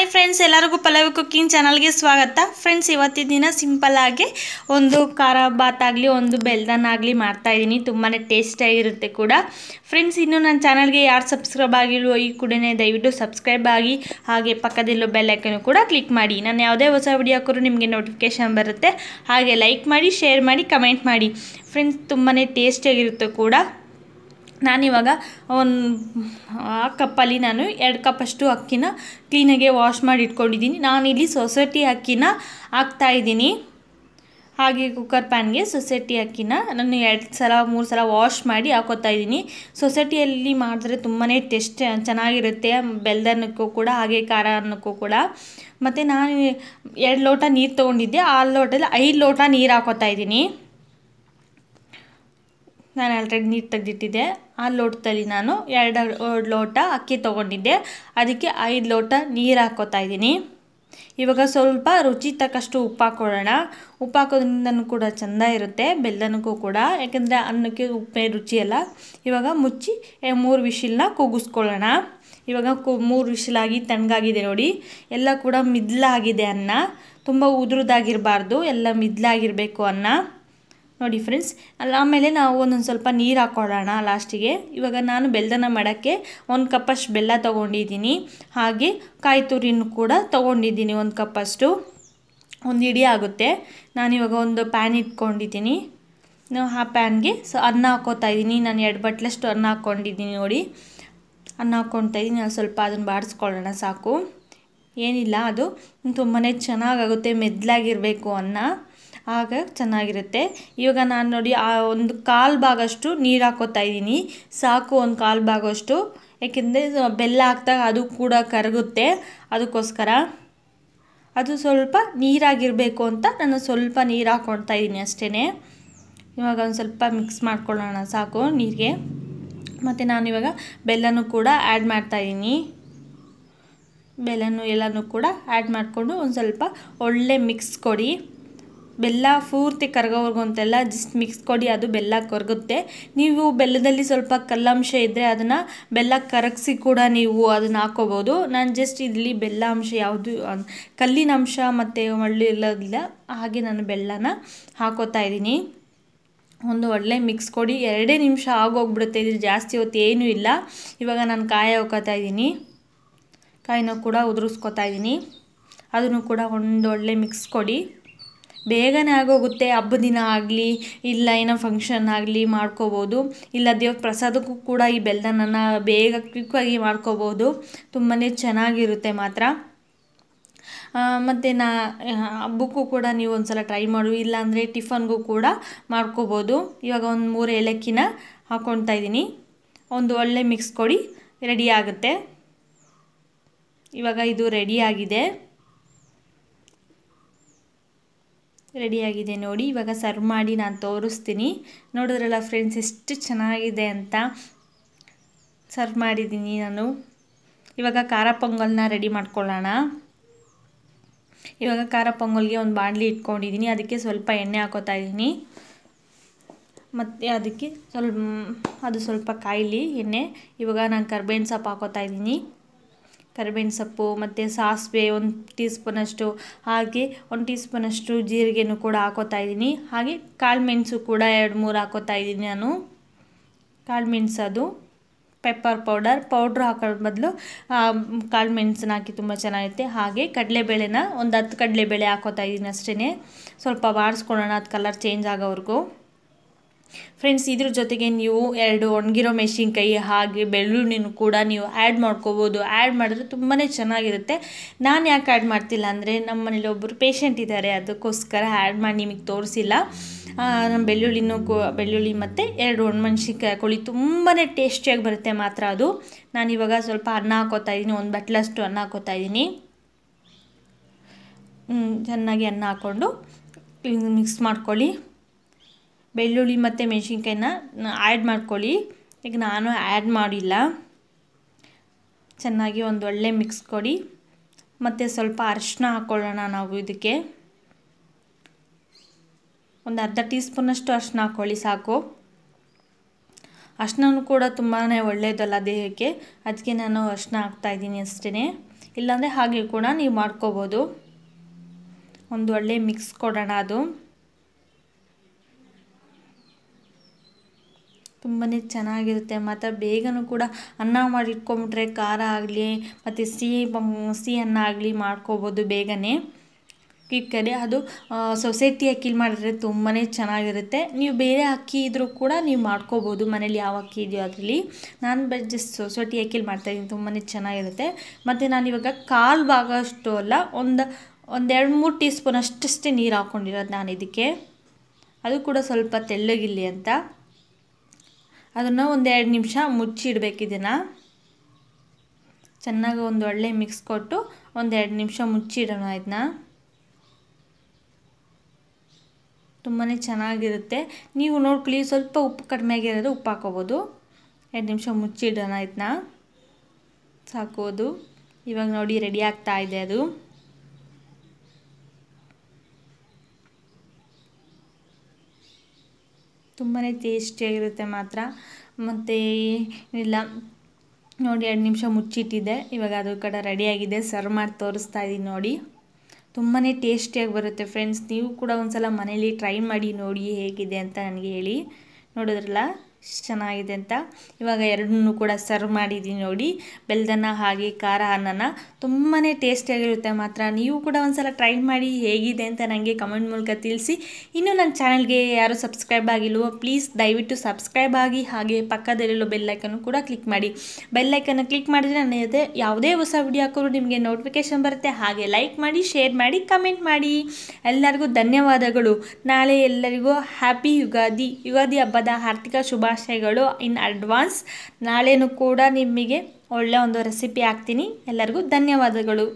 hi friends ಎಲ್ಲರಿಗೂ pulao cooking ಚಾನಲ್ಗೆ ಸ್ವಾಗತ ಫ್ರೆಂಡ್ಸ್ ಇವತ್ತಿನ ದಿನ ಸಿಂಪಲ್ಲಾಗಿ ಒಂದು ಖಾರ ಬಾತ್ ಆಗಲಿ ಒಂದು ಬೆಲ್ದನ್ ಆಗಲಿ ಮಾಡ್ತಾಯಿದ್ದೀನಿ ತುಂಬಾ ಟೇಸ್ಟಿಯಾಗಿರುತ್ತೆ ಕೂಡ ಫ್ರೆಂಡ್ಸ್ ಇನ್ನೂ ನನ್ನ ಚಾನಲ್ಗೆ ಯಾರು ಸಬ್ಸ್ಕ್ರೈಬ್ ಆಗಿಲ್ವೋ ಈ ಕೂಡನೇ ದಯವಿಟ್ಟು ಸಬ್ಸ್ಕ್ರೈಬ್ ಆಗಿ ಹಾಗೆ ಬೆಲ್ ಬೆಲ್ಲೈಕನ್ನು ಕೂಡ ಕ್ಲಿಕ್ ಮಾಡಿ ನಾನು ಯಾವುದೇ ಹೊಸ ವಿಡಿಯೋ ಹಾಕೋರು ನಿಮಗೆ ನೋಟಿಫಿಕೇಷನ್ ಬರುತ್ತೆ ಹಾಗೆ ಲೈಕ್ ಮಾಡಿ ಶೇರ್ ಮಾಡಿ ಕಮೆಂಟ್ ಮಾಡಿ ಫ್ರೆಂಡ್ಸ್ ತುಂಬಾ ಟೇಸ್ಟಿಯಾಗಿರುತ್ತೆ ಕೂಡ ನಾನಿವಾಗ ಒಂದು ಆ ಕಪ್ಪಲ್ಲಿ ನಾನು ಎರಡು ಕಪ್ಪಷ್ಟು ಅಕ್ಕಿನ ಕ್ಲೀನಾಗೆ ವಾಶ್ ಮಾಡಿ ಇಟ್ಕೊಂಡಿದ್ದೀನಿ ನಾನಿಲ್ಲಿ ಸೊಸೈಟಿ ಅಕ್ಕಿನ ಹಾಕ್ತಾಯಿದ್ದೀನಿ ಹಾಗೆ ಕುಕ್ಕರ್ ಪ್ಯಾನ್ಗೆ ಸೊಸೈಟಿ ಅಕ್ಕಿನ ನಾನು ಎರಡು ಸಲ ಮೂರು ಸಲ ವಾಶ್ ಮಾಡಿ ಹಾಕೋತಾ ಇದ್ದೀನಿ ಸೊಸೈಟಿಯಲ್ಲಿ ಮಾಡಿದ್ರೆ ತುಂಬಾ ಟೇಸ್ಟ್ ಚೆನ್ನಾಗಿರುತ್ತೆ ಬೆಲ್ದನ್ನಕ್ಕೂ ಕೂಡ ಹಾಗೆ ಖಾರ ಅನ್ನಕ್ಕೂ ಕೂಡ ಮತ್ತು ನಾನು ಎರಡು ಲೋಟ ನೀರು ತೊಗೊಂಡಿದ್ದೆ ಆ ಲೋಟದಲ್ಲಿ ಐದು ಲೋಟ ನೀರು ಹಾಕೋತಾ ಇದ್ದೀನಿ ನಾನು ಆಲ್ರೆಡಿ ನೀರು ತೆಗೆದಿಟ್ಟಿದ್ದೆ ಆ ಲೋಟದಲ್ಲಿ ನಾನು ಎರಡು ಲೋಟ ಅಕ್ಕಿ ತೊಗೊಂಡಿದ್ದೆ ಅದಕ್ಕೆ ಐದು ಲೋಟ ನೀರು ಹಾಕೋತಾ ಇದ್ದೀನಿ ಇವಾಗ ಸ್ವಲ್ಪ ರುಚಿ ತಕ್ಕಷ್ಟು ಉಪ್ಪು ಹಾಕೊಳ್ಳೋಣ ಉಪ್ಪು ಹಾಕೋದ್ರಿಂದ ಕೂಡ ಚೆಂದ ಇರುತ್ತೆ ಬೆಲ್ಲನಕ್ಕೂ ಕೂಡ ಯಾಕೆಂದರೆ ಅನ್ನಕ್ಕೆ ಉಪ್ಪೇ ರುಚಿ ಅಲ್ಲ ಇವಾಗ ಮುಚ್ಚಿ ಮೂರು ವಿಶಿಲ್ನ ಕೂಗಿಸ್ಕೊಳ್ಳೋಣ ಇವಾಗ ಕು ಮೂರು ವಿಶಿಲಾಗಿ ತಣ್ಣಗಾಗಿದೆ ನೋಡಿ ಎಲ್ಲ ಕೂಡ ಮಿದ್ಲಾಗಿದೆ ಅನ್ನ ತುಂಬ ಉದುರದಾಗಿರಬಾರ್ದು ಎಲ್ಲ ಮಿದ್ಲಾಗಿರಬೇಕು ಅನ್ನ ನೋಡಿ ಫ್ರೆಂಡ್ಸ್ ಅಲ್ಲ ಆಮೇಲೆ ನಾವು ಒಂದೊಂದು ಸ್ವಲ್ಪ ನೀರು ಹಾಕ್ಕೊಳ್ಳೋಣ ಲಾಸ್ಟಿಗೆ ಇವಾಗ ನಾನು ಬೆಲ್ದನ ಮಾಡೋಕ್ಕೆ ಒಂದು ಕಪ್ಪಷ್ಟು ಬೆಲ್ಲ ತೊಗೊಂಡಿದ್ದೀನಿ ಹಾಗೆ ಕಾಯಿ ತುರಿನು ಕೂಡ ತೊಗೊಂಡಿದ್ದೀನಿ ಒಂದು ಕಪ್ಪಷ್ಟು ಒಂದು ಇಡೀ ಆಗುತ್ತೆ ನಾನಿವಾಗ ಒಂದು ಪ್ಯಾನ್ ಇಟ್ಕೊಂಡಿದ್ದೀನಿ ಆ ಪ್ಯಾನ್ಗೆ ಸೊ ಅನ್ನ ಹಾಕೋತಾ ಇದ್ದೀನಿ ನಾನು ಎರಡು ಬಟ್ಲಷ್ಟು ಅನ್ನ ಹಾಕ್ಕೊಂಡಿದ್ದೀನಿ ನೋಡಿ ಅನ್ನ ಹಾಕ್ಕೊಳ್ತಾ ಇದ್ದೀನಿ ನಾನು ಸ್ವಲ್ಪ ಅದನ್ನು ಬಾಡಿಸ್ಕೊಳ್ಳೋಣ ಸಾಕು ಏನಿಲ್ಲ ಅದು ತುಂಬಾ ಚೆನ್ನಾಗಾಗುತ್ತೆ ಮೆದ್ಲಾಗಿರಬೇಕು ಅನ್ನ ಆಗ ಚೆನ್ನಾಗಿರುತ್ತೆ ಇವಾಗ ನಾನು ನೋಡಿ ಆ ಒಂದು ಕಾಲು ಭಾಗಷ್ಟು ನೀರು ಹಾಕೋತಾ ಇದ್ದೀನಿ ಸಾಕು ಒಂದು ಕಾಲು ಭಾಗಷ್ಟು ಏಕೆಂದರೆ ಬೆಲ್ಲ ಹಾಕಿದಾಗ ಅದು ಕೂಡ ಕರಗುತ್ತೆ ಅದಕ್ಕೋಸ್ಕರ ಅದು ಸ್ವಲ್ಪ ನೀರಾಗಿರಬೇಕು ಅಂತ ನಾನು ಸ್ವಲ್ಪ ನೀರು ಹಾಕ್ಕೊಳ್ತಾ ಇದ್ದೀನಿ ಅಷ್ಟೇ ಇವಾಗ ಒಂದು ಸ್ವಲ್ಪ ಮಿಕ್ಸ್ ಮಾಡ್ಕೊಳ್ಳೋಣ ಸಾಕು ನೀರಿಗೆ ಮತ್ತು ಇವಾಗ ಬೆಲ್ಲನೂ ಕೂಡ ಆ್ಯಡ್ ಮಾಡ್ತಾಯಿದ್ದೀನಿ ಬೆಲ್ಲನೂ ಎಲ್ಲನೂ ಕೂಡ ಆ್ಯಡ್ ಮಾಡಿಕೊಂಡು ಒಂದು ಸ್ವಲ್ಪ ಒಳ್ಳೆ ಮಿಕ್ಸ್ ಕೊಡಿ ಬೆಲ್ಲ ಪೂರ್ತಿ ಕರಗೋವರೆಗೂ ಅಂತೆಲ್ಲ ಜಸ್ಟ್ ಮಿಕ್ಸ್ ಕೊಡಿ ಅದು ಬೆಲ್ಲ ಕರಗುತ್ತೆ ನೀವು ಬೆಲ್ಲದಲ್ಲಿ ಸ್ವಲ್ಪ ಕಲ್ಲಾಂಶ ಇದ್ದರೆ ಅದನ್ನು ಬೆಲ್ಲ ಕರಗಿಸಿ ಕೂಡ ನೀವು ಅದನ್ನು ಹಾಕೋಬೋದು ನಾನು ಜಸ್ಟ್ ಇಲ್ಲಿ ಬೆಲ್ಲ ಅಂಶ ಯಾವುದು ಕಲ್ಲಿನ ಅಂಶ ಮತ್ತು ಒಳ್ಳೆ ಇಲ್ಲದಿಲ್ಲ ಹಾಗೆ ನಾನು ಬೆಲ್ಲನ ಹಾಕೋತಾ ಇದ್ದೀನಿ ಒಂದು ಒಳ್ಳೆ ಮಿಕ್ಸ್ ಕೊಡಿ ಎರಡೇ ನಿಮಿಷ ಆಗೋಗ್ಬಿಡುತ್ತೆ ಇದ್ರ ಜಾಸ್ತಿ ಹೊತ್ತು ಏನೂ ಇಲ್ಲ ಇವಾಗ ನಾನು ಕಾಯಿ ಹಾಕೋತಾ ಇದ್ದೀನಿ ಕಾಯಿನೂ ಕೂಡ ಉದುರಿಸ್ಕೊತಾ ಇದ್ದೀನಿ ಅದನ್ನು ಕೂಡ ಒಂದೊಳ್ಳೆ ಮಿಕ್ಸ್ ಕೊಡಿ ಬೇಗನೆ ಆಗೋಗುತ್ತೆ ಹಬ್ಬದ ದಿನ ಆಗಲಿ ಇಲ್ಲ ಏನೋ ಫಂಕ್ಷನ್ ಆಗಲಿ ಮಾಡ್ಕೋಬೋದು ಇಲ್ಲ ದೇವ್ರ ಪ್ರಸಾದಕ್ಕೂ ಕೂಡ ಈ ಬೆಲ್ಲನ ಬೇಗ ಕ್ವಿಕ್ಕಾಗಿ ಮಾಡ್ಕೋಬೋದು ತುಂಬಾ ಚೆನ್ನಾಗಿರುತ್ತೆ ಮಾತ್ರ ಮತ್ತು ನಾ ಹಬ್ಬಕ್ಕೂ ಕೂಡ ನೀವು ಒಂದು ಸಲ ಟ್ರೈ ಮಾಡು ಇಲ್ಲಾಂದರೆ ಟಿಫನ್ಗೂ ಕೂಡ ಮಾಡ್ಕೋಬೋದು ಇವಾಗ ಒಂದು ಮೂರು ಏಲಕ್ಕಿನ ಹಾಕ್ಕೊಳ್ತಾ ಇದ್ದೀನಿ ಒಂದು ಒಳ್ಳೆ ಮಿಕ್ಸ್ ಕೊಡಿ ರೆಡಿ ಆಗುತ್ತೆ ಇವಾಗ ಇದು ರೆಡಿಯಾಗಿದೆ ರೆಡಿಯಾಗಿದೆ ನೋಡಿ ಇವಾಗ ಸರ್ವ್ ಮಾಡಿ ನಾನು ತೋರಿಸ್ತೀನಿ ನೋಡಿದ್ರಲ್ಲ ಫ್ರೆಂಡ್ಸ್ ಎಷ್ಟು ಚೆನ್ನಾಗಿದೆ ಅಂತ ಸರ್ವ್ ಮಾಡಿದ್ದೀನಿ ನಾನು ಇವಾಗ ಖಾರ ಪೊಂಗಲ್ನ ರೆಡಿ ಮಾಡ್ಕೊಳ್ಳೋಣ ಇವಾಗ ಖಾರ ಪೊಂಗಲ್ಗೆ ಒಂದು ಬಾಣಲಿ ಇಟ್ಕೊಂಡಿದ್ದೀನಿ ಅದಕ್ಕೆ ಸ್ವಲ್ಪ ಎಣ್ಣೆ ಹಾಕೋತಾ ಇದ್ದೀನಿ ಮತ್ತು ಅದಕ್ಕೆ ಸ್ವಲ್ಪ ಅದು ಸ್ವಲ್ಪ ಕಾಯಿಲಿ ಎಣ್ಣೆ ಇವಾಗ ನಾನು ಕರ್ಬೇವಿನ ಸೊಪ್ಪು ಹಾಕೋತಾ ಇದ್ದೀನಿ ಕರಿಬೇವಿನ ಸೊಪ್ಪು ಮತ್ತು ಸಾಸಿವೆ ಒಂದು ಟೀ ಸ್ಪೂನಷ್ಟು ಹಾಗೆ ಒಂದು ಟೀ ಸ್ಪೂನಷ್ಟು ಜೀರಿಗೆನೂ ಕೂಡ ಹಾಕೋತಾ ಇದ್ದೀನಿ ಹಾಗೆ ಕಾಳು ಮೆಣಸು ಕೂಡ ಎರಡು ಮೂರು ಹಾಕೋತಾ ಇದ್ದೀನಿ ನಾನು ಕಾಳು ಮೆಣಸು ಅದು ಪೆಪ್ಪರ್ ಪೌಡರ್ ಪೌಡ್ರ್ ಹಾಕೋದ್ರ ಬದಲು ಕಾಳು ಮೆಣಸನ್ನ ಹಾಕಿ ತುಂಬ ಚೆನ್ನಾಗಿರುತ್ತೆ ಹಾಗೆ ಕಡಲೆಬೇಳೆನ ಒಂದು ಹತ್ತು ಕಡಲೆಬೇಳೆ ಹಾಕೋತಾ ಇದ್ದೀನಿ ಅಷ್ಟೇ ಸ್ವಲ್ಪ ಬಾಡಿಸ್ಕೊಳ್ಳೋಣ ಅದು ಕಲರ್ ಚೇಂಜ್ ಆಗೋವರೆಗೂ ಫ್ರೆಂಡ್ಸ್ ಇದ್ರ ಜೊತೆಗೆ ನೀವು ಎರಡು ಒಣಗಿರೋ ಮೆಣಸಿನ್ಕಾಯಿ ಹಾಗೆ ಬೆಳ್ಳುಳ್ಳಿನೂ ಕೂಡ ನೀವು ಆ್ಯಡ್ ಮಾಡ್ಕೋಬೋದು ಆ್ಯಡ್ ಮಾಡಿದ್ರೆ ತುಂಬಾ ಚೆನ್ನಾಗಿರುತ್ತೆ ನಾನು ಯಾಕೆ ಆ್ಯಡ್ ಮಾಡ್ತಿಲ್ಲ ಅಂದರೆ ನಮ್ಮ ಮನೇಲಿ ಒಬ್ಬರು ಪೇಷಂಟ್ ಇದ್ದಾರೆ ಅದಕ್ಕೋಸ್ಕರ ಆ್ಯಡ್ ಮಾಡಿ ನಿಮಗೆ ತೋರಿಸಿಲ್ಲ ನಮ್ಮ ಬೆಳ್ಳುಳ್ಳಿನೂ ಕೋ ಬೆಳ್ಳುಳ್ಳಿ ಮತ್ತು ಎರಡು ಒಣಮೆಣ್ಸಿನ್ಕಾಯಿ ಹಾಕೊಳ್ಳಿ ತುಂಬಾ ಟೇಸ್ಟಿಯಾಗಿ ಬರುತ್ತೆ ಮಾತ್ರ ಅದು ನಾನು ಇವಾಗ ಸ್ವಲ್ಪ ಅನ್ನ ಹಾಕೋತಾ ಇದ್ದೀನಿ ಒಂದು ಬಟ್ಲಷ್ಟು ಅನ್ನ ಹಾಕೋತಾ ಇದ್ದೀನಿ ಚೆನ್ನಾಗಿ ಅನ್ನ ಹಾಕ್ಕೊಂಡು ಮಿಕ್ಸ್ ಮಾಡ್ಕೊಳ್ಳಿ ಬೆಳ್ಳುಳ್ಳಿ ಮತ್ತು ಮೆಣಸಿನ್ಕಾಯಿನ ಆ್ಯಡ್ ಮಾಡ್ಕೊಳ್ಳಿ ಈಗ ನಾನು ಆ್ಯಡ್ ಮಾಡಿಲ್ಲ ಚೆನ್ನಾಗಿ ಒಂದು ಒಳ್ಳೆ ಮಿಕ್ಸ್ ಕೊಡಿ ಮತ್ತು ಸ್ವಲ್ಪ ಅರಿಶಿನ ಹಾಕ್ಕೊಳ್ಳೋಣ ನಾವು ಇದಕ್ಕೆ ಒಂದು ಅರ್ಧ ಟೀ ಸ್ಪೂನಷ್ಟು ಅರಿಶಿನ ಹಾಕ್ಕೊಳ್ಳಿ ಸಾಕು ಅರಿಶಿನೂ ಕೂಡ ತುಂಬಾ ಒಳ್ಳೆಯದಲ್ಲ ದೇಹಕ್ಕೆ ಅದಕ್ಕೆ ನಾನು ಅರಿಶಿನ ಹಾಕ್ತಾಯಿದ್ದೀನಿ ಅಷ್ಟೇ ಇಲ್ಲಾಂದರೆ ಹಾಗೆ ಕೂಡ ನೀವು ಮಾಡ್ಕೋಬೋದು ಒಂದು ಒಳ್ಳೆ ಮಿಕ್ಸ್ ಕೊಡೋಣ ಅದು ತುಂಬಾ ಚೆನ್ನಾಗಿರುತ್ತೆ ಮತ್ತು ಬೇಗನೂ ಕೂಡ ಅನ್ನ ಮಾಡಿ ಮಾಡಿಟ್ಕೊಂಬಿಟ್ರೆ ಖಾರ ಆಗಲಿ ಮತ್ತು ಸಿಹಿ ಸಿಹಿ ಅನ್ನ ಆಗಲಿ ಮಾಡ್ಕೋಬೋದು ಬೇಗನೆ ಕಿಕ್ಕಲ್ಲಿ ಅದು ಸೊಸೈಟಿ ಅಕ್ಕಿಲಿ ಮಾಡಿದ್ರೆ ತುಂಬಾ ಚೆನ್ನಾಗಿರುತ್ತೆ ನೀವು ಬೇರೆ ಅಕ್ಕಿ ಇದ್ದರೂ ಕೂಡ ನೀವು ಮಾಡ್ಕೋಬೋದು ಮನೇಲಿ ಯಾವ ಅಕ್ಕಿ ಇದೆಯೋ ಅದರಲ್ಲಿ ನಾನು ಬಟ್ ಜಸ್ಟ್ ಸೊಸೈಟಿ ಅಕ್ಕಿಲಿ ಮಾಡ್ತಾಯಿದ್ದೀನಿ ತುಂಬಾ ಚೆನ್ನಾಗಿರುತ್ತೆ ಮತ್ತು ನಾನಿವಾಗ ಕಾಲು ಭಾಗ ಅಷ್ಟು ಅಲ್ಲ ಒಂದು ಒಂದೆರಡು ಮೂರು ಟೀ ಸ್ಪೂನ್ ಅಷ್ಟಷ್ಟೇ ನೀರು ಹಾಕ್ಕೊಂಡಿರೋದು ನಾನು ಇದಕ್ಕೆ ಅದು ಕೂಡ ಸ್ವಲ್ಪ ತೆಳ್ಳಗಿಲ್ಲಿ ಅಂತ ಅದನ್ನು ಒಂದೆರಡು ನಿಮಿಷ ಮುಚ್ಚಿಡಬೇಕು ಇದನ್ನು ಚೆನ್ನಾಗಿ ಒಂದು ಒಳ್ಳೆ ಮಿಕ್ಸ್ ಕೊಟ್ಟು ಒಂದೆರಡು ನಿಮಿಷ ಮುಚ್ಚಿಡೋಣ ಇದನ್ನ ತುಂಬಾ ಚೆನ್ನಾಗಿರುತ್ತೆ ನೀವು ನೋಡ್ಕೊಳ್ಳಿ ಸ್ವಲ್ಪ ಉಪ್ಪು ಕಡಿಮೆ ಆಗಿರೋದು ಉಪ್ಪು ಹಾಕೋಬೋದು ಎರಡು ನಿಮಿಷ ಮುಚ್ಚಿಡೋಣ ಇದನ್ನ ಸಾಕೋದು ಇವಾಗ ನೋಡಿ ರೆಡಿ ಆಗ್ತಾ ಇದೆ ಅದು ತುಂಬಾ ಟೇಸ್ಟಿಯಾಗಿರುತ್ತೆ ಮಾತ್ರ ಮತ್ತು ಇಲ್ಲ ನೋಡಿ ಎರಡು ನಿಮಿಷ ಮುಚ್ಚಿಟ್ಟಿದ್ದೆ ಇವಾಗ ಅದು ಕಡೆ ರೆಡಿಯಾಗಿದೆ ಸರ್ವ್ ಮಾಡಿ ತೋರಿಸ್ತಾ ಇದ್ದೀನಿ ನೋಡಿ ತುಂಬಾ ಟೇಸ್ಟಿಯಾಗಿ ಬರುತ್ತೆ ಫ್ರೆಂಡ್ಸ್ ನೀವು ಕೂಡ ಒಂದು ಸಲ ಮನೇಲಿ ಟ್ರೈ ಮಾಡಿ ನೋಡಿ ಹೇಗಿದೆ ಅಂತ ನನಗೆ ಹೇಳಿ ನೋಡಿದ್ರಲ್ಲ ಚೆನ್ನಾಗಿದೆ ಅಂತ ಇವಾಗ ಎರಡನ್ನೂ ಕೂಡ ಸರ್ವ್ ಮಾಡಿದ್ದೀನಿ ನೋಡಿ ಬೆಲ್ದನ್ನ ಹಾಗೆ ಖಾರ ಅನ್ನನ ತುಂಬಾ ಟೇಸ್ಟಿಯಾಗಿರುತ್ತೆ ಮಾತ್ರ ನೀವು ಕೂಡ ಒಂದ್ಸಲ ಟ್ರೈ ಮಾಡಿ ಹೇಗಿದೆ ಅಂತ ನನಗೆ ಕಮೆಂಟ್ ಮೂಲಕ ತಿಳಿಸಿ ಇನ್ನೂ ನನ್ನ ಚಾನಲ್ಗೆ ಯಾರು ಸಬ್ಸ್ಕ್ರೈಬ್ ಆಗಿಲ್ವೋ ಪ್ಲೀಸ್ ದಯವಿಟ್ಟು ಸಬ್ಸ್ಕ್ರೈಬ್ ಆಗಿ ಹಾಗೆ ಪಕ್ಕದಲ್ಲಿರೋ ಬೆಲ್ಲೈಕನ್ನು ಕೂಡ ಕ್ಲಿಕ್ ಮಾಡಿ ಬೆಲ್ಲೈಕನ್ನು ಕ್ಲಿಕ್ ಮಾಡಿದರೆ ನನ್ನ ಯಾವುದೇ ಹೊಸ ವಿಡಿಯೋ ಹಾಕೋರು ನಿಮಗೆ ನೋಟಿಫಿಕೇಶನ್ ಬರುತ್ತೆ ಹಾಗೆ ಲೈಕ್ ಮಾಡಿ ಶೇರ್ ಮಾಡಿ ಕಮೆಂಟ್ ಮಾಡಿ ಎಲ್ಲರಿಗೂ ಧನ್ಯವಾದಗಳು ನಾಳೆ ಎಲ್ಲರಿಗೂ ಹ್ಯಾಪಿ ಯುಗಾದಿ ಯುಗಾದಿ ಹಬ್ಬದ ಆರ್ಥಿಕ ಶುಭ ಶುಭಾಶಯಗಳು ಇನ್ ಅಡ್ವಾನ್ಸ್ ನಾಳೆನೂ ಕೂಡ ನಿಮಗೆ ಒಳ್ಳೆಯ ಒಂದು ರೆಸಿಪಿ ಹಾಕ್ತೀನಿ ಎಲ್ಲರಿಗೂ ಧನ್ಯವಾದಗಳು